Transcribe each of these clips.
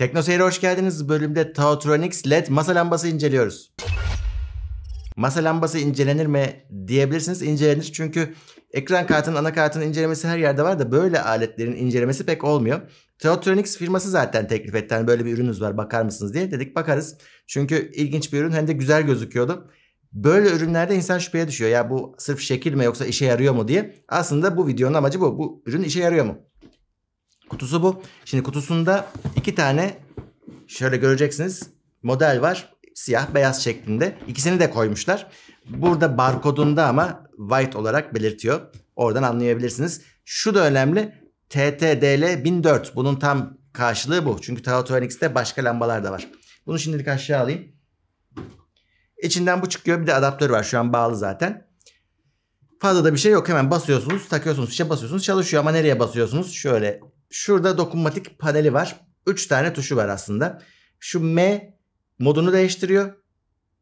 Tekno Seyir'e hoş geldiniz. bölümde Tautronics LED masa lambası inceliyoruz. Masa lambası incelenir mi diyebilirsiniz. İncelenir çünkü ekran kartının, ana kartının incelemesi her yerde var da böyle aletlerin incelemesi pek olmuyor. Tautronics firması zaten teklif etti. Yani böyle bir ürünüz var bakar mısınız diye dedik bakarız. Çünkü ilginç bir ürün hem de güzel gözüküyordu. Böyle ürünlerde insan şüpheye düşüyor. Ya bu sırf şekil mi yoksa işe yarıyor mu diye. Aslında bu videonun amacı bu. Bu ürün işe yarıyor mu? Kutusu bu. Şimdi kutusunda iki tane şöyle göreceksiniz model var. Siyah beyaz şeklinde. İkisini de koymuşlar. Burada barkodunda ama white olarak belirtiyor. Oradan anlayabilirsiniz. Şu da önemli. TTDL 1004. Bunun tam karşılığı bu. Çünkü Tautoenix'te başka lambalar da var. Bunu şimdilik aşağı alayım. İçinden bu çıkıyor. Bir de adaptör var. Şu an bağlı zaten. Fazla da bir şey yok. Hemen basıyorsunuz, takıyorsunuz, bir basıyorsunuz, çalışıyor ama nereye basıyorsunuz? Şöyle Şurada dokunmatik paneli var. 3 tane tuşu var aslında. Şu M modunu değiştiriyor.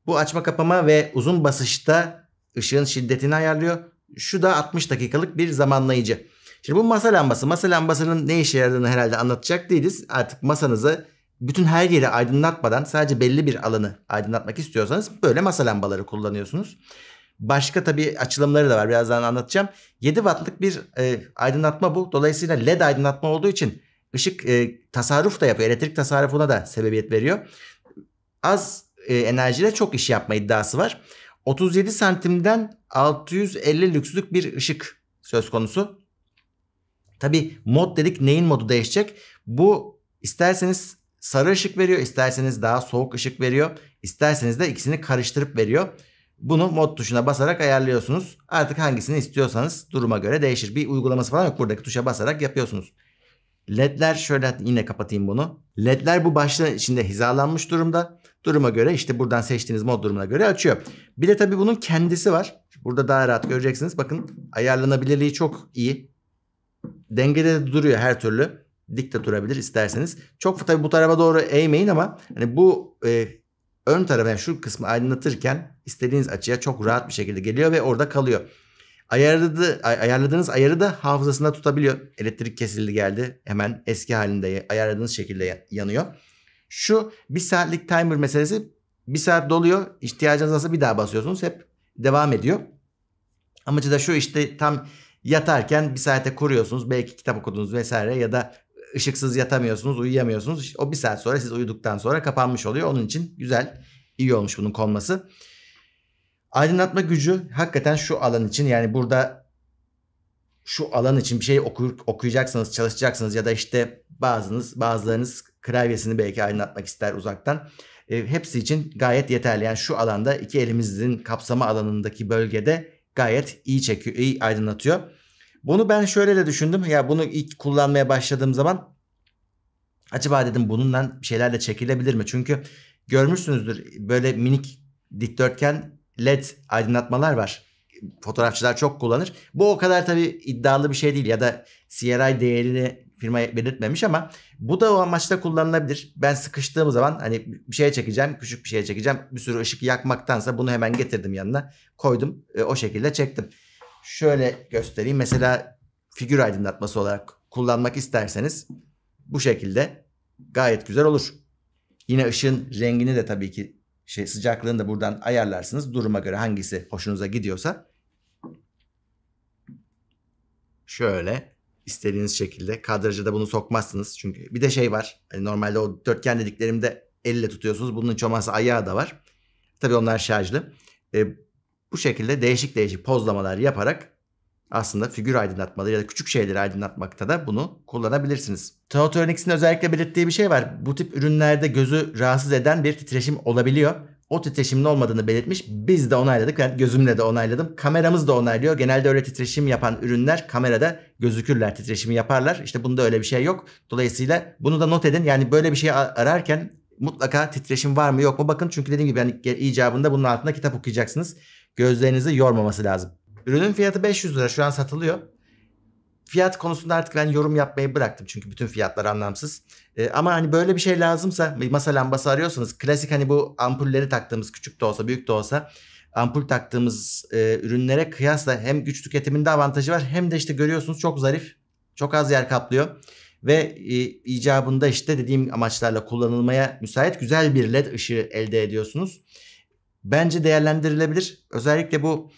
Bu açma kapama ve uzun basışta ışığın şiddetini ayarlıyor. Şu da 60 dakikalık bir zamanlayıcı. Şimdi bu masa lambası. Masa lambasının ne işe yaradığını herhalde anlatacak değiliz. Artık masanızı bütün her yeri aydınlatmadan sadece belli bir alanı aydınlatmak istiyorsanız böyle masa lambaları kullanıyorsunuz. Başka tabii açılımları da var. Birazdan anlatacağım. 7 wattlık bir e, aydınlatma bu. Dolayısıyla led aydınlatma olduğu için ışık e, tasarruf da yapıyor. Elektrik tasarrufuna da sebebiyet veriyor. Az e, enerjiyle çok iş yapma iddiası var. 37 santimden 650 lükslük bir ışık söz konusu. Tabi mod dedik neyin modu değişecek? Bu isterseniz sarı ışık veriyor, isterseniz daha soğuk ışık veriyor, isterseniz de ikisini karıştırıp veriyor. Bunu mod tuşuna basarak ayarlıyorsunuz. Artık hangisini istiyorsanız duruma göre değişir. Bir uygulaması falan yok. Buradaki tuşa basarak yapıyorsunuz. LED'ler şöyle yine kapatayım bunu. LED'ler bu başlığın içinde hizalanmış durumda. Duruma göre işte buradan seçtiğiniz mod durumuna göre açıyor. Bir de tabii bunun kendisi var. Burada daha rahat göreceksiniz. Bakın ayarlanabilirliği çok iyi. Dengede de duruyor her türlü. Dik de durabilir isterseniz. Çok tabii bu tarafa doğru eğmeyin ama hani bu e, ön tarafı yani şu kısmı aydınlatırken istediğiniz açıya çok rahat bir şekilde geliyor ve orada kalıyor. Ayarladı, ayarladığınız ayarı da hafızasında tutabiliyor. Elektrik kesildi geldi hemen eski halinde ayarladığınız şekilde yanıyor. Şu bir saatlik timer meselesi bir saat doluyor ihtiyacınız varsa bir daha basıyorsunuz hep devam ediyor. Amacı da şu işte tam yatarken bir saate kuruyorsunuz belki kitap okudunuz vesaire ya da ışıksız yatamıyorsunuz, uyuyamıyorsunuz. O bir saat sonra siz uyuduktan sonra kapanmış oluyor. Onun için güzel, iyi olmuş bunun konması. Aydınlatma gücü hakikaten şu alan için yani burada şu alan için bir şey okuyur, okuyacaksınız, çalışacaksınız ya da işte bazınız, bazılarınız klavyesini belki aydınlatmak ister uzaktan. E, hepsi için gayet yeterli. Yani şu alanda iki elimizin kapsama alanındaki bölgede gayet iyi çekiyor, iyi aydınlatıyor. Bunu ben şöyle de düşündüm. Ya bunu ilk kullanmaya başladığım zaman acaba dedim bununla bir şeyler de çekilebilir mi? Çünkü görmüşsünüzdür böyle minik dikdörtgen led aydınlatmalar var. Fotoğrafçılar çok kullanır. Bu o kadar tabii iddialı bir şey değil ya da CRI değerini firma belirtmemiş ama bu da o amaçla kullanılabilir. Ben sıkıştığım zaman hani bir şeye çekeceğim, küçük bir şeye çekeceğim. Bir sürü ışık yakmaktansa bunu hemen getirdim yanına, koydum, e, o şekilde çektim şöyle göstereyim. Mesela figür aydınlatması olarak kullanmak isterseniz bu şekilde gayet güzel olur. Yine ışığın rengini de tabii ki şey sıcaklığını da buradan ayarlarsınız. Duruma göre hangisi hoşunuza gidiyorsa şöyle istediğiniz şekilde kadrajda bunu sokmazsınız. Çünkü bir de şey var. Hani normalde o dörtgen dediklerimde elle tutuyorsunuz. Bunun hiç olmazsa ayağı da var. Tabii onlar şarjlı. E, bu şekilde değişik değişik pozlamalar yaparak aslında figür aydınlatmaları ya da küçük şeyleri aydınlatmakta da bunu kullanabilirsiniz. Teotorenix'in özellikle belirttiği bir şey var. Bu tip ürünlerde gözü rahatsız eden bir titreşim olabiliyor. O titreşimin olmadığını belirtmiş. Biz de onayladık. Ben gözümle de onayladım. Kameramız da onaylıyor. Genelde öyle titreşim yapan ürünler kamerada gözükürler, titreşimi yaparlar. İşte bunda öyle bir şey yok. Dolayısıyla bunu da not edin. Yani böyle bir şey ararken mutlaka titreşim var mı yok mu bakın. Çünkü dediğim gibi yani icabında bunun altında kitap okuyacaksınız. Gözlerinizi yormaması lazım. Ürünün fiyatı 500 lira şu an satılıyor. Fiyat konusunda artık ben yorum yapmayı bıraktım çünkü bütün fiyatlar anlamsız. Ee, ama hani böyle bir şey lazımsa masa lambası arıyorsanız klasik hani bu ampulleri taktığımız küçük de olsa büyük de olsa ampul taktığımız e, ürünlere kıyasla hem güç tüketiminde avantajı var hem de işte görüyorsunuz çok zarif, çok az yer kaplıyor ve e, icabında işte dediğim amaçlarla kullanılmaya müsait güzel bir led ışığı elde ediyorsunuz bence değerlendirilebilir. Özellikle bu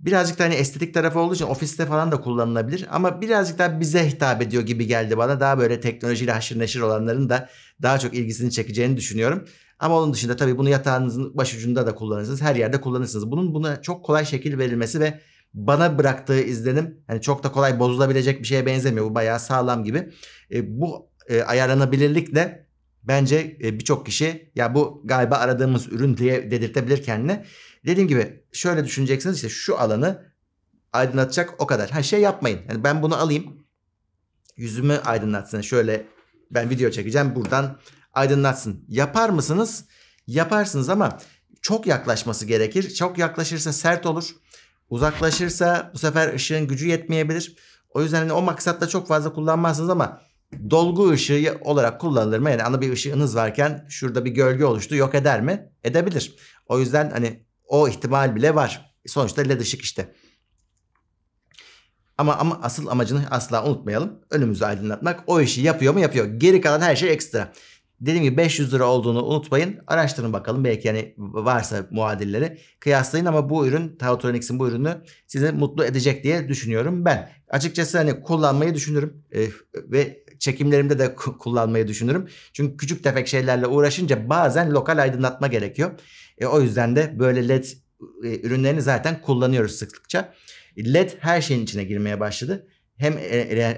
birazcık da hani estetik tarafı olduğu için ofiste falan da kullanılabilir. Ama birazcık daha bize hitap ediyor gibi geldi bana. Daha böyle teknolojiyle haşır neşir olanların da daha çok ilgisini çekeceğini düşünüyorum. Ama onun dışında tabii bunu yatağınızın başucunda da kullanırsınız. Her yerde kullanırsınız. Bunun buna çok kolay şekil verilmesi ve bana bıraktığı izlenim hani çok da kolay bozulabilecek bir şeye benzemiyor. Bu bayağı sağlam gibi. E, bu e, ayarlanabilirlikle Bence e, birçok kişi ya bu galiba aradığımız ürün diye dedirtebilir kendine. Dediğim gibi şöyle düşüneceksiniz işte şu alanı aydınlatacak o kadar. Ha şey yapmayın. Yani ben bunu alayım. Yüzümü aydınlatsın. Şöyle ben video çekeceğim buradan aydınlatsın. Yapar mısınız? Yaparsınız ama çok yaklaşması gerekir. Çok yaklaşırsa sert olur. Uzaklaşırsa bu sefer ışığın gücü yetmeyebilir. O yüzden hani o maksatla çok fazla kullanmazsınız ama dolgu ışığı olarak kullanılır mı? Yani ana bir ışığınız varken şurada bir gölge oluştu yok eder mi? Edebilir. O yüzden hani o ihtimal bile var. Sonuçta led ışık işte. Ama, ama asıl amacını asla unutmayalım. Önümüzü aydınlatmak. O işi yapıyor mu? Yapıyor. Geri kalan her şey ekstra. Dediğim gibi 500 lira olduğunu unutmayın. Araştırın bakalım. Belki yani varsa muadilleri kıyaslayın ama bu ürün Tautronics'in bu ürünü sizi mutlu edecek diye düşünüyorum ben. Açıkçası hani kullanmayı düşünürüm. E, ve çekimlerimde de kullanmayı düşünürüm. Çünkü küçük tefek şeylerle uğraşınca bazen lokal aydınlatma gerekiyor. E, o yüzden de böyle led e, ürünlerini zaten kullanıyoruz sıklıkça. LED her şeyin içine girmeye başladı. Hem e,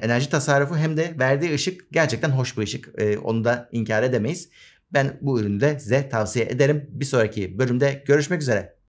enerji tasarrufu hem de verdiği ışık gerçekten hoş bir ışık. E, onu da inkar edemeyiz. Ben bu ürünü de size tavsiye ederim. Bir sonraki bölümde görüşmek üzere.